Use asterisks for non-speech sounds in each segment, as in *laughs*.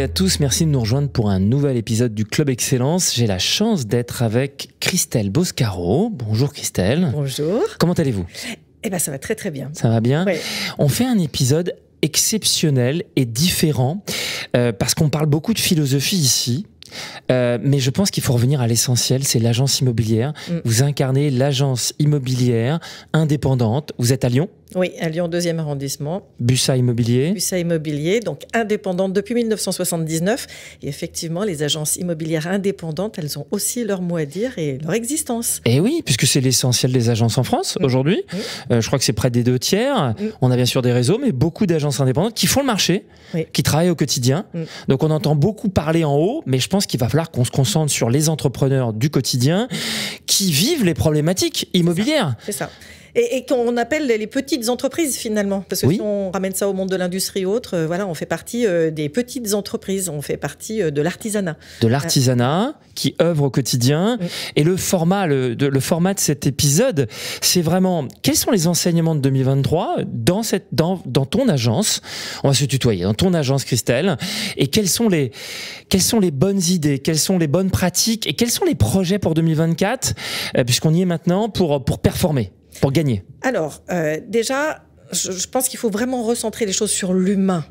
à tous, merci de nous rejoindre pour un nouvel épisode du Club Excellence. J'ai la chance d'être avec Christelle Boscaro. Bonjour Christelle. Bonjour. Comment allez-vous Eh bien ça va très très bien. Ça va bien On fait un épisode exceptionnel et différent euh, parce qu'on parle beaucoup de philosophie ici. Euh, mais je pense qu'il faut revenir à l'essentiel, c'est l'agence immobilière. Mm. Vous incarnez l'agence immobilière indépendante. Vous êtes à Lyon Oui, à Lyon, deuxième arrondissement. Bussa Immobilier Bussa Immobilier, donc indépendante depuis 1979. Et effectivement, les agences immobilières indépendantes, elles ont aussi leur mot à dire et leur existence. Et eh oui, puisque c'est l'essentiel des agences en France mm. aujourd'hui. Mm. Euh, je crois que c'est près des deux tiers. On a bien sûr des réseaux, mais beaucoup d'agences indépendantes qui font le marché, qui travaillent au quotidien. Donc on entend beaucoup parler en haut, mais je pense qu'il va falloir qu'on se concentre sur les entrepreneurs du quotidien qui vivent les problématiques immobilières. C'est ça. Et, et qu'on appelle les petites entreprises finalement, parce que si on ramène ça au monde de l'industrie ou autre, euh, voilà, on fait partie euh, des petites entreprises, on fait partie euh, de l'artisanat. De l'artisanat qui œuvre au quotidien. Et le format, le, de, le format de cet épisode, c'est vraiment quels sont les enseignements de 2023 dans, cette, dans, dans ton agence On va se tutoyer, dans ton agence, Christelle. Et quelles sont les, quelles sont les bonnes idées, quelles sont les bonnes pratiques et quels sont les projets pour 2024, puisqu'on y est maintenant, pour, pour performer pour gagner Alors, euh, déjà, je, pense qu'il faut vraiment recentrer les choses sur l'humain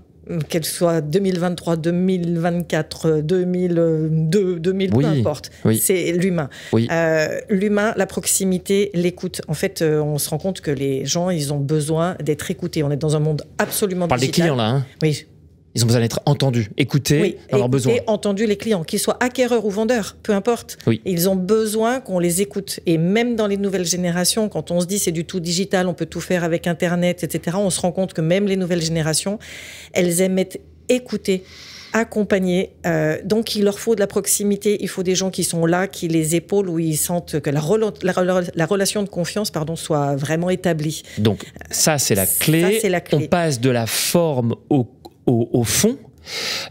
qu'elle soit 2023, 2024, 2002, 2000, peu importe. Oui. C'est l'humain. Oui. Euh, l'humain, la proximité, l'écoute. En fait, euh, on se rend compte que les gens, ils ont besoin d'être écoutés. On est dans un monde absolument on parle des clients, là. Hein. oui, ils ont besoin d'être entendus, écoutés dans leurs besoins. Et entendus les clients, qu'ils soient acquéreurs ou vendeurs, peu importe. Ils ont besoin qu'on les écoute. Et même dans les nouvelles générations, quand on se dit c'est du tout digital, on peut tout faire avec Internet, etc., on se rend compte que même les nouvelles générations, elles aiment être écoutées accompagnées. Euh, donc, il leur faut de la proximité, il faut des gens qui sont là, qui les épaulent, où ils sentent que la, la, relation de confiance pardon, soit vraiment établie. Donc, ça, c'est la, clé. la clé. On passe de la forme au au, fond.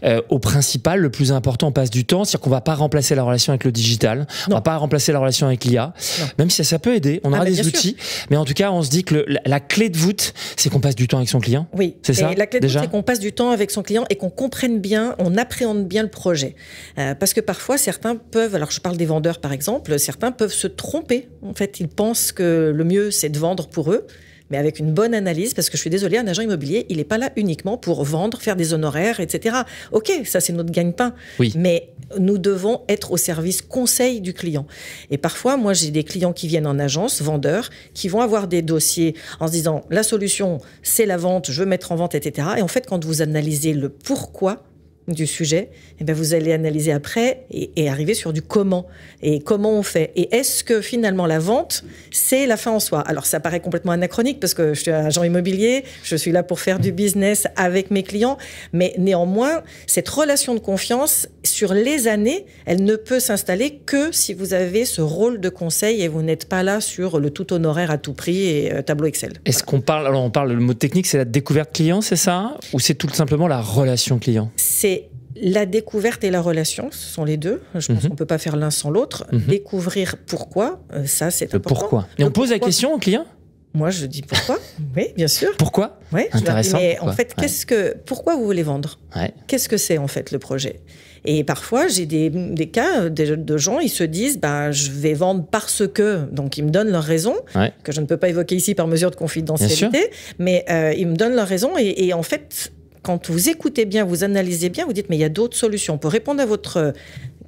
Euh, au principal, le plus important, on passe du temps, c'est-à-dire qu'on va pas remplacer la relation avec le digital, on ne va pas remplacer la relation avec l'IA, même si ça, peut aider, on ah, aura des outils, mais en tout cas, on se dit que la, clé de voûte, c'est qu'on passe du temps avec son client. Oui, c'est ça. La clé de voûte, c'est qu'on passe du temps avec son client et qu'on comprenne bien, on appréhende bien le projet, euh, parce que parfois certains peuvent, alors je parle des vendeurs par exemple, certains peuvent se tromper. En fait, ils pensent que le mieux c'est de vendre pour eux mais avec une bonne analyse, parce que je suis désolée, un agent immobilier, il n'est pas là uniquement pour vendre, faire des honoraires, etc. Ok, ça c'est notre gagne-pain, oui. mais nous devons être au service conseil du client. Et parfois, moi j'ai des clients qui viennent en agence, vendeurs, qui vont avoir des dossiers en se disant la solution c'est la vente, je veux mettre en vente, etc. Et en fait, quand vous analysez le pourquoi, du sujet, et eh bien vous allez analyser après et, arriver sur du comment et comment on fait. Et est-ce que finalement la vente, c'est la fin en soi Alors ça paraît complètement anachronique parce que je suis agent immobilier, je suis là pour faire du business avec mes clients, mais néanmoins, cette relation de confiance sur les années, elle ne peut s'installer que si vous avez ce rôle de conseil et vous n'êtes pas là sur le tout honoraire à tout prix et euh, tableau Excel. Est-ce qu'on parle, alors on parle, le mot technique, c'est la découverte client, c'est ça Ou c'est tout simplement la relation client C'est la découverte et la relation, ce sont les deux. Je pense mhm. qu'on ne peut pas faire l'un sans l'autre. Mhm. Découvrir pourquoi, euh, ça c'est important. Pourquoi Et on pose la question au client Moi je dis pourquoi, *laughs* oui, bien sûr. Pourquoi Oui, intéressant. mais en fait, qu'est-ce que, pourquoi vous voulez vendre Qu'est-ce que c'est en fait le projet Et parfois j'ai des, cas euh, de, gens, ils se disent, ben, je vais vendre parce que, donc ils me donnent leur raison, que je ne peux pas évoquer ici par mesure de confidentialité, mais euh, ils me donnent leur raison et en fait quand vous écoutez bien, vous analysez bien, vous dites mais il y a d'autres solutions. Pour répondre à votre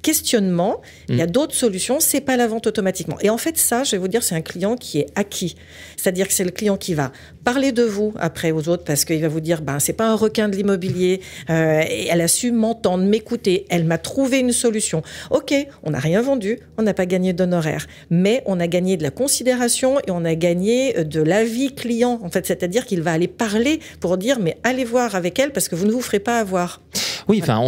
questionnement, il y a mm. d'autres solutions, c'est pas la vente automatiquement. Et en fait, ça, je vais vous dire, c'est un client qui est acquis. C'est-à-dire que c'est le client qui va parler de vous après aux autres parce qu'il va vous dire, ben, c'est pas un requin de l'immobilier, euh, et elle a su m'entendre, m'écouter, elle m'a trouvé une solution. Ok, on n'a rien vendu, on n'a pas gagné d'honoraires, mais on a gagné de la considération et on a gagné euh, de l'avis client, en fait. C'est-à-dire qu'il va aller parler pour dire, mais allez voir avec elle parce que vous ne vous ferez pas avoir. Oui, enfin,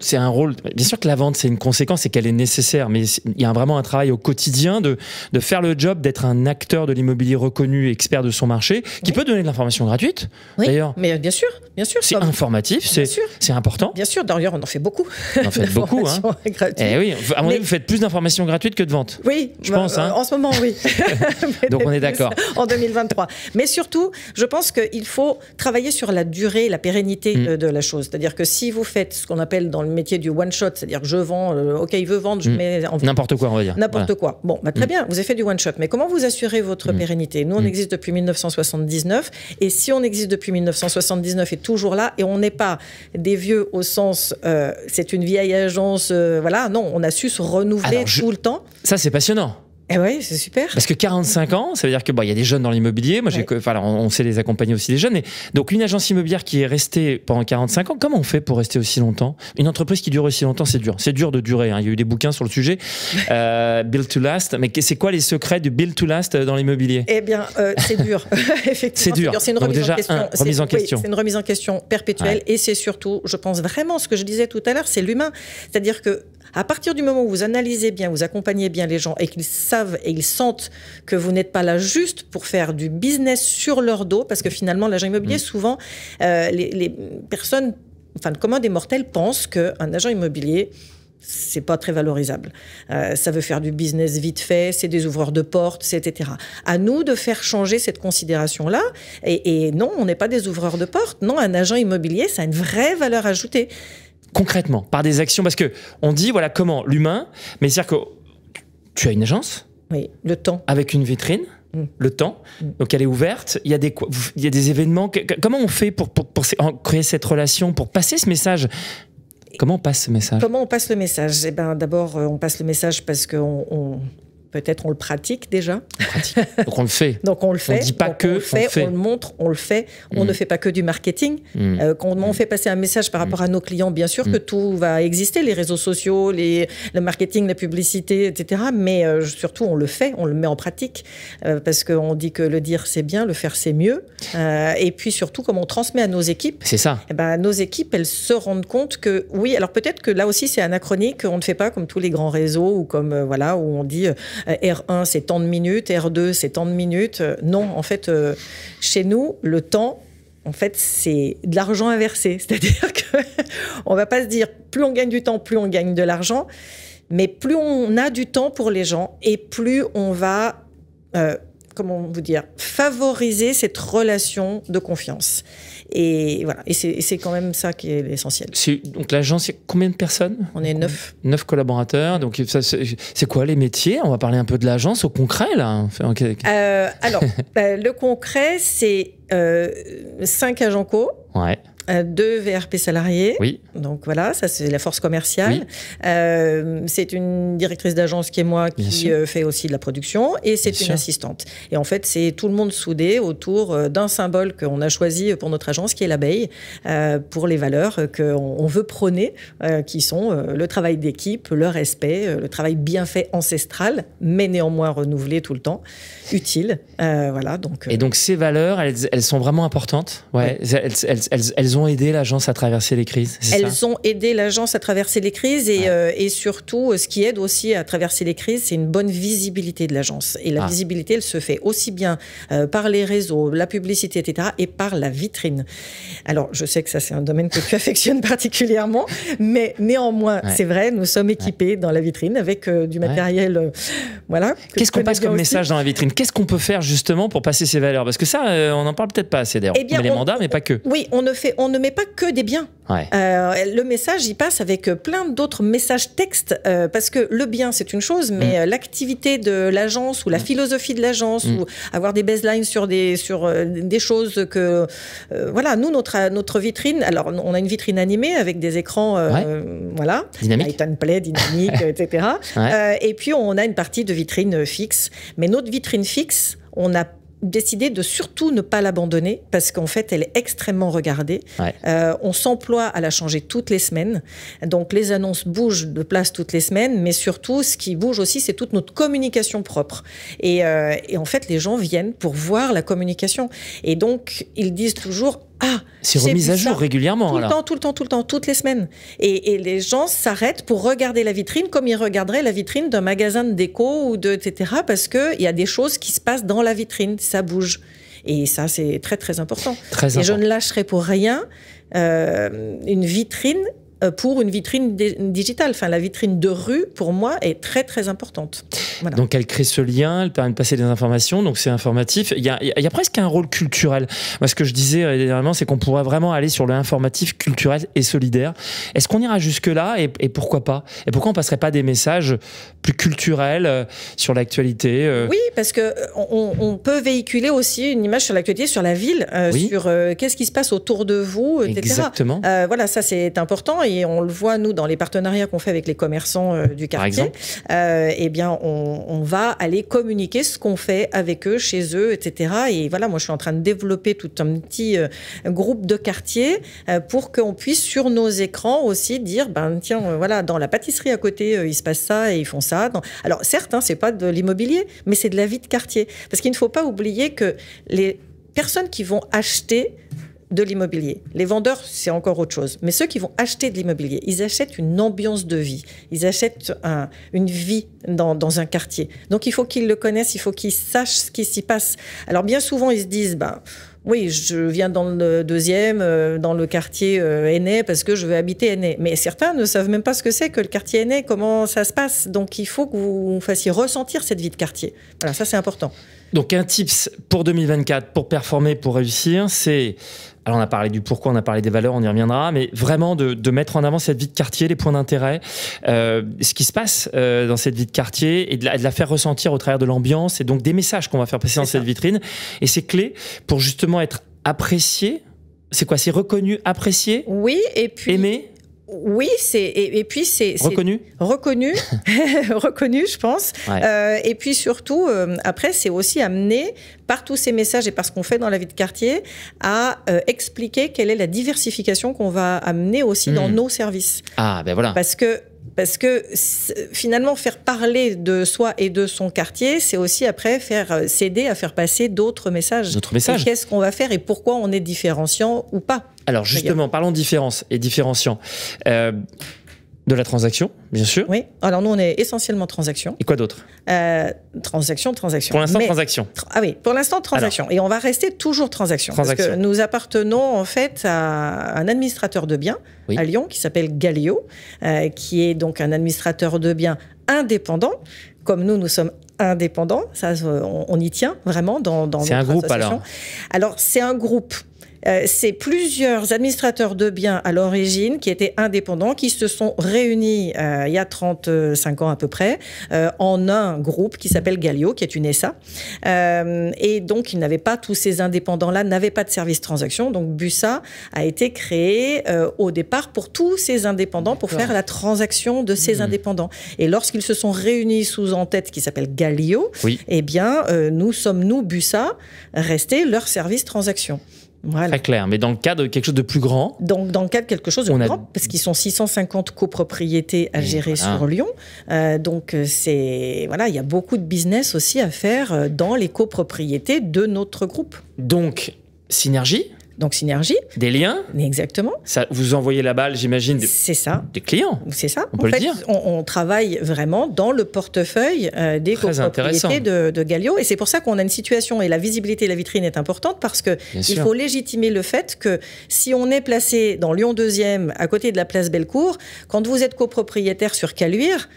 c'est un rôle. Bien sûr que la vente, c'est une conséquence et qu'elle est nécessaire, mais il y a vraiment un travail au quotidien de, de faire le job, d'être un acteur de l'immobilier reconnu, expert de son marché, qui peut donner de l'information gratuite. Oui, d'ailleurs. Mais euh, bien sûr, bien sûr. C'est informatif, c'est important. Bien sûr, d'ailleurs, on en fait beaucoup. On en fait beaucoup, hein. *laughs* Eh oui, à mon vous faites plus d'informations gratuites que de ventes. Oui, je pense. Bah, hein. En ce moment, oui. *laughs* *laughs* Donc on est d'accord. En 2023. Mais surtout, je pense qu'il faut travailler sur la durée, la pérennité mm. de, de la chose. C'est-à-dire que si vous faites ce qu'on appelle dans le métier du one shot, c'est-à-dire je vends, euh, ok, il veut vendre, je mm. mets en n'importe quoi, on va dire. N'importe quoi. Bon, bah, très mm. bien, vous avez fait du one shot, mais comment vous assurez votre mm. pérennité Nous, on existe depuis 1979, et si on existe depuis 1979 et toujours là, et on n'est pas des vieux au sens euh, c'est une vieille agence, euh, voilà, non, on a su se renouveler tout le temps. Ça, c'est passionnant. Eh oui, c'est super. Parce que 45 ans, ça veut dire que bon, bah, il y a des jeunes dans l'immobilier. Moi, j'ai, que, enfin, on sait les accompagner aussi les jeunes. Et donc, une agence immobilière qui est restée pendant 45 ans, comment on fait pour rester aussi longtemps Une entreprise qui dure aussi longtemps, c'est dur. C'est dur de durer. Hein. Il y a eu des bouquins sur le sujet. *laughs* Euh, build to last. Mais c'est quoi les secrets du build to last euh, dans l'immobilier Eh bien, euh, c'est dur. *laughs* *laughs* Effectivement, c'est dur. C'est une remise en question. c'est une remise en question perpétuelle. Et c'est surtout, je pense vraiment, ce que je disais tout à l'heure, c'est l'humain. C'est-à-dire que à partir du moment où vous analysez bien, vous accompagnez bien les gens et qu'ils savent et ils sentent que vous n'êtes pas là juste pour faire du business sur leur dos, parce que finalement, l'agent immobilier, mm. souvent, euh, les, personnes, enfin, le commun des mortels pensent qu'un agent immobilier, c'est pas très valorisable. Euh, ça veut faire du business vite fait, c'est des ouvreurs de portes, etc. À nous de faire changer cette considération-là. Et, et non, on n'est pas des ouvreurs de portes. Non, un agent immobilier, ça a une vraie valeur ajoutée concrètement, par des actions Parce que on dit, voilà, comment L'humain, mais c'est-à-dire que tu as une agence Oui, le temps. Avec une vitrine mm. le temps. Mm. Donc elle est ouverte. Il y a des, il y des événements. Comment on fait pour, créer cette relation, pour passer ce message Comment on passe ce message Comment on passe le message Eh ben, d'abord, euh, on passe le message parce qu'on peut-être on le pratique déjà. On Donc on le fait. *laughs* Donc on le fait. On dit pas que. On le, fait, on, le montre, on le fait. On mm. ne fait pas que du marketing. Mm. Euh, quand on mm. fait passer un message par rapport à nos clients, bien sûr que tout va exister, les réseaux sociaux, les, le marketing, la publicité, etc. Mais euh, surtout on le fait, on le met en pratique euh, parce qu'on dit que le dire c'est bien, le faire c'est mieux. et puis surtout comme on transmet à nos équipes. C'est ça. Eh ben, nos équipes, elles se rendent compte que oui. Alors peut-être que là aussi c'est anachronique, on ne fait pas comme tous les grands réseaux ou comme voilà où on dit euh, R1, c'est tant de minutes, R2, c'est tant de minutes. Euh, non, en fait, euh, chez nous, le temps, en fait, c'est de l'argent inversé. *laughs* C'est-à-dire qu'on ne va pas se dire plus on gagne du temps, plus on gagne de l'argent, mais plus on a du temps pour les gens et plus on va comment vous dire, favoriser cette relation de confiance. Et voilà, et c'est quand même ça qui est l'essentiel. Donc l'agence, il combien de personnes On est neuf. Neuf collaborateurs. Donc c'est quoi les métiers On va parler un peu de l'agence au concret là. Euh, alors, *laughs* bah, le concret, c'est euh, cinq agents co. Ouais deux VRP salariés. Oui. Donc voilà, ça c'est la force commerciale. Euh, c'est une directrice d'agence qui est moi qui euh, fait aussi de la production et c'est une assistante. Et en fait, c'est tout le monde soudé autour euh, d'un symbole qu'on a choisi pour notre agence qui est l'abeille, pour les valeurs qu'on veut prôner, qui sont le travail d'équipe, le respect, le travail bien fait ancestral, mais néanmoins renouvelé tout le temps, utile. voilà, donc, et donc ces valeurs, elles, sont vraiment importantes. Ouais, elles ont ont aidé l'agence à traverser les crises. Elles ont aidé l'agence à traverser les crises et, euh, surtout, euh, ce qui aide aussi à traverser les crises, c'est une bonne visibilité de l'agence. Et la ah. visibilité, elle se fait aussi bien euh, par les réseaux, la publicité, etc., et par la vitrine. Alors, je sais que ça, c'est un domaine que tu *laughs* affectionnes particulièrement, mais néanmoins, c'est vrai, nous sommes équipés dans la vitrine avec du matériel. voilà. Qu'est-ce qu'on passe comme message dans la vitrine Qu'est-ce qu'on peut faire justement pour passer ces valeurs Parce que ça, on n'en parle peut-être pas assez d'ailleurs. Eh bien, les mandats, mais pas que. Oui, on ne fait. On ne met pas que des biens. Euh, le message, il passe avec euh, plein d'autres messages textes, euh, parce que le bien, c'est une chose, mais mm. l'activité de l'agence ou la mm. philosophie de l'agence mm. ou avoir des baselines sur des, sur des choses que... voilà, nous, notre, notre vitrine, alors on a une vitrine animée avec des écrans, voilà, dynamique. dynamique, *laughs* etc. et puis on a une partie de vitrine fixe. Mais notre vitrine fixe, on n'a décidé de surtout ne pas l'abandonner parce qu'en fait elle est extrêmement regardée. Euh, on s'emploie à la changer toutes les semaines. Donc les annonces bougent de place toutes les semaines, mais surtout ce qui bouge aussi c'est toute notre communication propre. Et, euh, et, en fait les gens viennent pour voir la communication. Et donc ils disent toujours ah, c'est remis à jour régulièrement. Tout le temps, tout le temps, toutes les semaines. Et, les gens s'arrêtent pour regarder la vitrine comme ils regarderaient la vitrine d'un magasin de déco ou de etc. Parce qu'il y a des choses qui se passent dans la vitrine, ça bouge. Et ça, c'est très très important. et je ne lâcherai pour rien euh, une vitrine euh, pour une vitrine digitale. Enfin, la vitrine de rue, pour moi, est très très importante. Donc elle crée ce lien, elle permet de passer des informations, donc c'est informatif. Il y, a, presque un rôle culturel. Moi, ce que je disais euh, dernièrement, c'est qu'on pourrait vraiment aller sur le informatif, culturel et solidaire. Est-ce qu'on ira jusque-là et, pourquoi pas Et pourquoi on passerait pas des messages plus culturels euh, sur l'actualité euh Oui, parce que on, peut véhiculer aussi une image sur l'actualité, sur la ville, sur qu'est-ce qui se passe autour de vous, etc. Exactement. voilà, ça c'est important et on le voit nous dans les partenariats qu'on fait avec les commerçants du quartier. Par eh bien, on on, va aller communiquer ce qu'on fait avec eux, chez eux, etc. Et voilà, moi, je suis en train de développer tout un petit euh, groupe de quartiers euh, pour qu'on puisse, sur nos écrans aussi, dire, ben tiens, euh, voilà, dans la pâtisserie à côté, il se passe ça et ils font ça. Alors, certes, hein, c'est pas de l'immobilier, mais c'est de la vie de quartier. Parce qu'il ne faut pas oublier que les personnes qui vont acheter de l'immobilier. Les vendeurs, c'est encore autre chose. Mais ceux qui vont acheter de l'immobilier, ils achètent une ambiance de vie. Ils achètent une vie dans, un quartier. Donc il faut qu'ils le connaissent, il faut qu'ils sachent ce qui s'y passe. Alors bien souvent, ils se disent, bah oui, je viens dans le deuxième, euh, dans le quartier euh, aîné, parce que je veux habiter aîné. Mais certains ne savent même pas ce que c'est que le quartier aîné, comment ça se passe. Donc il faut que vous fassiez ressentir cette vie de quartier. Voilà, ça c'est important. Donc un tips pour 2024, pour performer, pour réussir, c'est alors on a parlé du pourquoi, on a parlé des valeurs, on y reviendra, mais vraiment de, mettre en avant cette vie de quartier, les points d'intérêt, euh, ce qui se passe euh, dans cette vie de quartier et de la, faire ressentir au travers de l'ambiance et donc des messages qu'on va faire passer dans cette vitrine. Et c'est clé pour justement être apprécié. C'est quoi C'est reconnu, apprécié Oui, et puis... Aimé oui, c'est et, puis c'est reconnu, reconnu, *laughs* *laughs* reconnu, je pense. Euh, et puis surtout, euh, après, c'est aussi amené par tous ces messages et par ce qu'on fait dans la vie de quartier à euh, expliquer quelle est la diversification qu'on va amener aussi dans hmm. nos services. Ah ben voilà. Parce que parce que finalement, faire parler de soi et de son quartier, c'est aussi après faire euh, s'aider à faire passer d'autres messages. D'autres messages. Qu'est-ce qu'on va faire et pourquoi on est différenciant ou pas. Alors justement, parlons de différence et différenciant. Euh, de la transaction, bien sûr. Oui. Alors nous, on est essentiellement transaction. Et quoi d'autre euh, Transaction, transaction. Pour l'instant, transaction. ah oui, pour l'instant, transaction. et on va rester toujours transaction. Parce que nous appartenons en fait à un administrateur de biens à Lyon qui s'appelle Galio, euh, qui est donc un administrateur de biens indépendant. Comme nous, nous sommes indépendants. Ça, euh, on, y tient vraiment dans. dans c'est un groupe alors. Alors c'est un groupe euh, c'est plusieurs administrateurs de biens à l'origine qui étaient indépendants, qui se sont réunis euh, il y a 35 ans à peu près euh, en un groupe qui s'appelle Galio, qui est une SA. et donc, ils n'avaient pas, tous ces indépendants-là n'avaient pas de service transaction. Donc, BUSA a été créé au départ pour tous ces indépendants, pour faire la transaction de ces mmh. indépendants. Et lorsqu'ils se sont réunis sous en tête qui s'appelle Galio, eh bien, nous sommes, nous, BUSA, restés leur service transaction. Très clair. Mais dans le cadre de quelque chose de plus grand. dans le cadre de quelque chose de plus grand, parce qu'ils sont 650 copropriétés à gérer sur Lyon. Euh, donc, euh, c'est. Voilà, il y a beaucoup de business aussi à faire euh, dans les copropriétés de notre groupe. Donc, synergie donc synergie. Des liens Exactement. Ça, vous envoyez la balle, j'imagine, C'est ça. des clients. C'est ça. On le dire. On, travaille vraiment dans le portefeuille euh, des copropriétés de, de Galio. Et c'est pour ça qu'on a une situation, et la visibilité de la vitrine est importante, parce qu'il faut légitimer le fait que si on est placé dans Lyon 2e, à côté de la place Bellecour, quand vous êtes copropriétaire sur Caluire,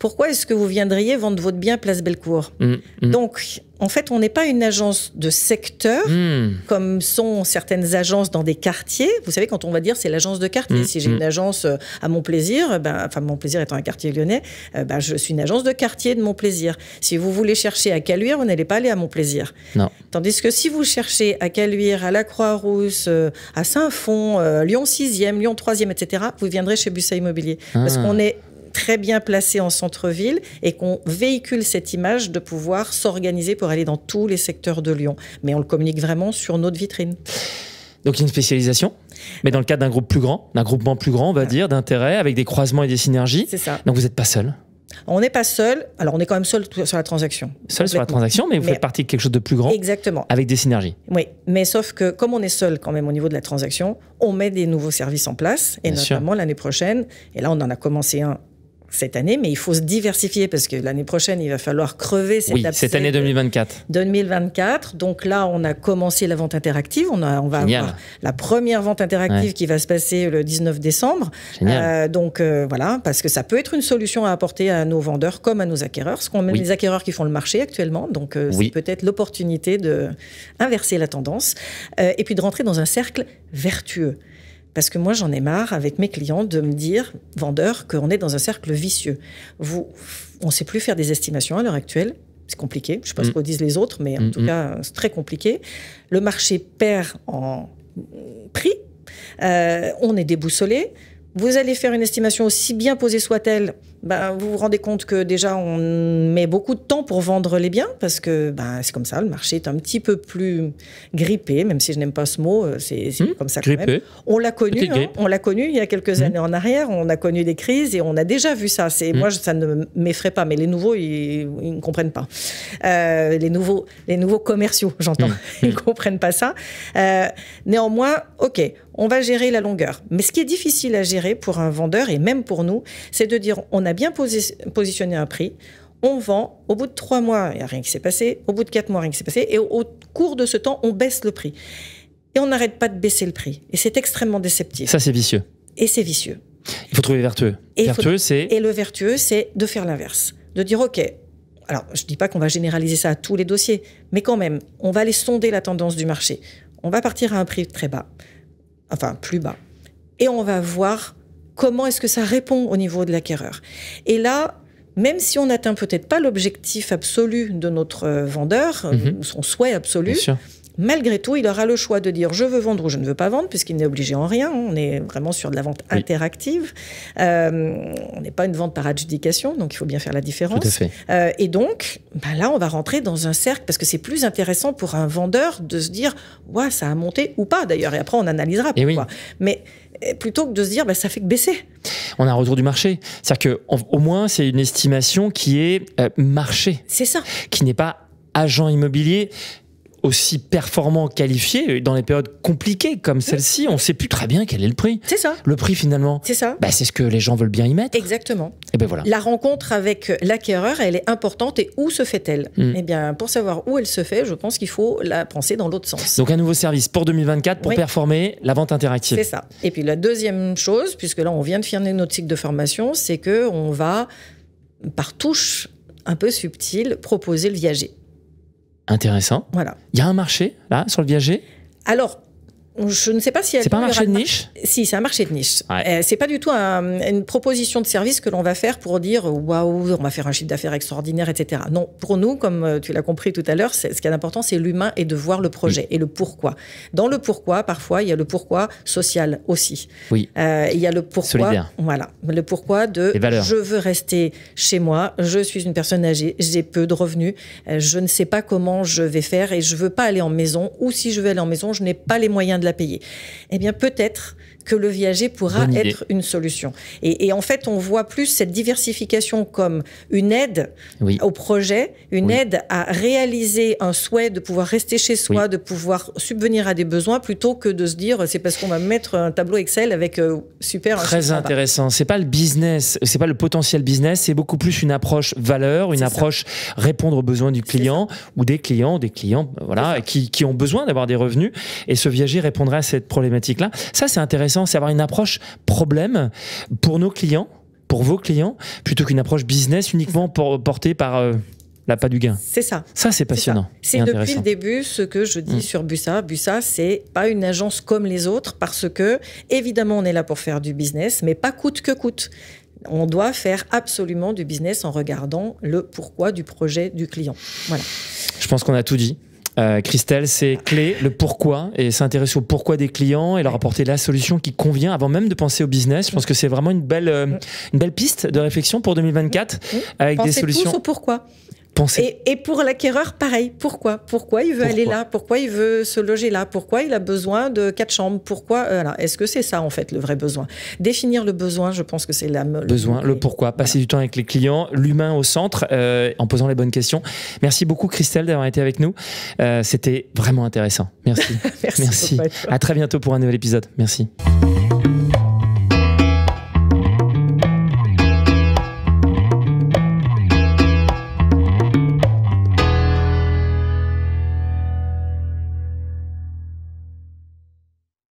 pourquoi est-ce que vous viendriez vendre votre bien Place Bellecour mm, mm. Donc, en fait, on n'est pas une agence de secteur mm. comme sont certaines agences dans des quartiers. Vous savez, quand on va dire c'est l'agence de quartier, si j'ai une agence euh, à mon eh ben, enfin mon plaisir étant un quartier lyonnais, eh ben, je suis une agence de quartier de mon plaisir. Si vous voulez chercher à Caluire, vous n'allez pas aller à mon plaisir. Non. Tandis que si vous cherchez à Caluire, à la Croix-Rousse, euh, à Saint-Fond, euh, Lyon 6e, Lyon 3e, etc., vous viendrez chez Bussa Immobilier. Parce ah. qu'on est très bien placé en centre-ville et qu'on véhicule cette image de pouvoir s'organiser pour aller dans tous les secteurs de Lyon. Mais on le communique vraiment sur notre vitrine. Donc une spécialisation mais dans le cadre d'un groupe plus grand, d'un groupement plus grand, on va dire, d'intérêt, avec des croisements et des synergies. C'est ça. Donc vous n'êtes pas seul. On n'est pas seul. Alors, on est quand même seul sur la transaction. Seul sur la transaction, mais vous faites partie de quelque chose de plus grand. Exactement. Avec des synergies. Oui, mais sauf que comme on est seul quand même au niveau de la transaction, on met des nouveaux services en place, et notamment l'année prochaine. Et là, on en a commencé un cette année, mais il faut se diversifier parce que l'année prochaine, il va falloir crever cette oui, cette année 2024. 2024. Donc là, on a commencé la vente interactive. On, on va avoir la première vente interactive qui va se passer le 19 décembre. Euh, donc euh, voilà, parce que ça peut être une solution à apporter à nos vendeurs comme à nos acquéreurs, ce qu'on a les acquéreurs qui font le marché actuellement. Donc euh, c'est peut-être l'opportunité de inverser la tendance et puis de rentrer dans un cercle vertueux. Parce que moi, j'en ai marre avec mes clients de me dire, vendeurs, qu'on est dans un cercle vicieux. Vous, on ne sait plus faire des estimations à l'heure actuelle. C'est compliqué. Je ne sais pas ce mm. que disent les autres, mais en mm, tout mm. cas, c'est très compliqué. Le marché perd en prix. Euh, on est déboussolé. Vous allez faire une estimation aussi bien posée soit-elle, bah, vous vous rendez compte que déjà, on met beaucoup de temps pour vendre les biens parce que ben, c'est comme ça, le marché est un petit peu plus grippé, même si je n'aime pas ce mot, euh, c'est hmm, comme ça quand même. On l'a connu, hein, on l'a connu il y a quelques hmm. années en arrière, on a connu des crises et on a déjà vu ça. C'est hmm. Moi, ça ne m'effraie pas, mais les nouveaux, ils, ne comprennent pas. Euh, les, nouveaux, les nouveaux commerciaux, j'entends, *laughs* ils ne comprennent pas ça. Euh, néanmoins, OK, on va gérer la longueur. Mais ce qui est difficile à gérer pour un vendeur et même pour nous, c'est de dire on a bien positionné un prix, on vend, au bout de trois mois, il n'y a rien qui s'est passé, au bout de quatre mois, rien qui s'est passé, et au, cours de ce temps, on baisse le prix. Et on n'arrête pas de baisser le prix. Et c'est extrêmement déceptif. Ça, c'est vicieux. Et c'est vicieux. Il faut trouver vertueux. vertueux, c'est. et le vertueux, c'est de faire l'inverse. De dire, OK, alors je ne dis pas qu'on va généraliser ça à tous les dossiers, mais quand même, on va aller sonder la tendance du marché. On va partir à un prix très bas, enfin plus bas. Et on va voir comment est-ce que ça répond au niveau de l'acquéreur. Et là, même si on n'atteint peut-être pas l'objectif absolu de notre euh, vendeur, euh, mhm. son souhait absolu, malgré tout, il aura le choix de dire je veux vendre ou je ne veux pas vendre, puisqu'il n'est obligé en rien. On est vraiment sur de la vente interactive. Euh, on n'est pas une vente par adjudication, donc il faut bien faire la différence. et donc, bah là, on va rentrer dans un cercle, parce que c'est plus intéressant pour un vendeur de se dire ouais, ça a monté ou pas d'ailleurs. Et après, on analysera pourquoi. Mais plutôt que de se dire bah, ça fait que baisser. On a un retour du marché. C'est-à-dire qu'au moins, c'est une estimation qui est euh, marché. C'est ça. Qui n'est pas agent immobilier aussi performant qualifié dans les périodes compliquées comme celle-ci, on ne sait plus très bien quel est le prix. C'est ça. Le prix finalement. C'est ça. Bah, c'est ce que les gens veulent bien y mettre. Exactement. Et ben voilà. La rencontre avec l'acquéreur, elle est importante et où se fait-elle hmm. Eh bien, pour savoir où elle se fait, je pense qu'il faut la penser dans l'autre sens. Donc un nouveau service pour 2024 pour performer la vente interactive. C'est ça. Et puis la deuxième chose, puisque là on vient de finir notre cycle de formation, c'est que on va par touche un peu subtile proposer le viager. Intéressant. Voilà. Il y a un marché, là, sur le viager Alors, je ne sais pas si elle. C'est pas un marché de niche. Si, c'est un marché de niche. Euh, c'est pas du tout une proposition de service que l'on va faire pour dire waouh, on va faire un chiffre d'affaires extraordinaire, etc. Non, pour nous, comme euh, tu l'as compris tout à l'heure, ce qui est important, c'est l'humain et de voir le projet mm. et le pourquoi. Dans le pourquoi, parfois, il y a le pourquoi social aussi. Oui. Euh, il y a le pourquoi. Voilà, le pourquoi de je veux rester chez moi, je suis une personne âgée, j'ai peu de revenus, je ne sais pas comment je vais faire et je veux pas aller en maison ou si je veux aller en maison, je n'ai pas les moyens de la payer. Eh bien, peut-être que le viager pourra être une solution. Et, en fait, on voit plus cette diversification comme une aide au projet, une aide à réaliser un souhait de pouvoir rester chez soi, de pouvoir subvenir à des besoins, plutôt que de se dire c'est parce qu'on va mettre un tableau Excel avec euh, super. Très intéressant. C'est pas le business, c'est pas le potentiel business, c'est beaucoup plus une approche valeur, une approche répondre aux besoins du client ou des clients, des clients, voilà, qui, qui ont besoin d'avoir des revenus. Et ce viager répondrait à cette problématique-là. Ça, c'est intéressant c'est avoir une approche problème pour nos clients, pour vos clients, plutôt qu'une approche business uniquement portée par euh, la pas du gain. C'est ça. Ça, c'est passionnant. C'est depuis le début ce que je dis hmm. sur BUSA, Bussa, c'est pas une agence comme les autres parce que, évidemment, on est là pour faire du business, mais pas coûte que coûte on doit faire absolument du business en regardant le pourquoi du projet du client. Voilà. Je pense qu'on a tout dit. Euh, Christelle, c'est clé, le pourquoi, et s'intéresser au pourquoi des clients et leur apporter la solution qui convient avant même de penser au business. Je pense que c'est vraiment une belle, euh, une belle piste de réflexion pour 2024 avec des solutions. au pourquoi. Et, pour l'acquéreur, pareil. Pourquoi Pourquoi il veut aller là Pourquoi il veut se loger là Pourquoi il a besoin de quatre chambres Pourquoi euh, Est-ce que c'est ça, en fait, le vrai besoin Définir le besoin, je pense que c'est la... Le besoin, le pourquoi. Passer du temps avec les clients, l'humain au centre, euh, en posant les bonnes questions. Merci beaucoup, Christelle, d'avoir été avec nous. Euh, c'était vraiment intéressant. Merci. *laughs* Merci. Merci. À très bientôt pour un nouvel épisode. Merci.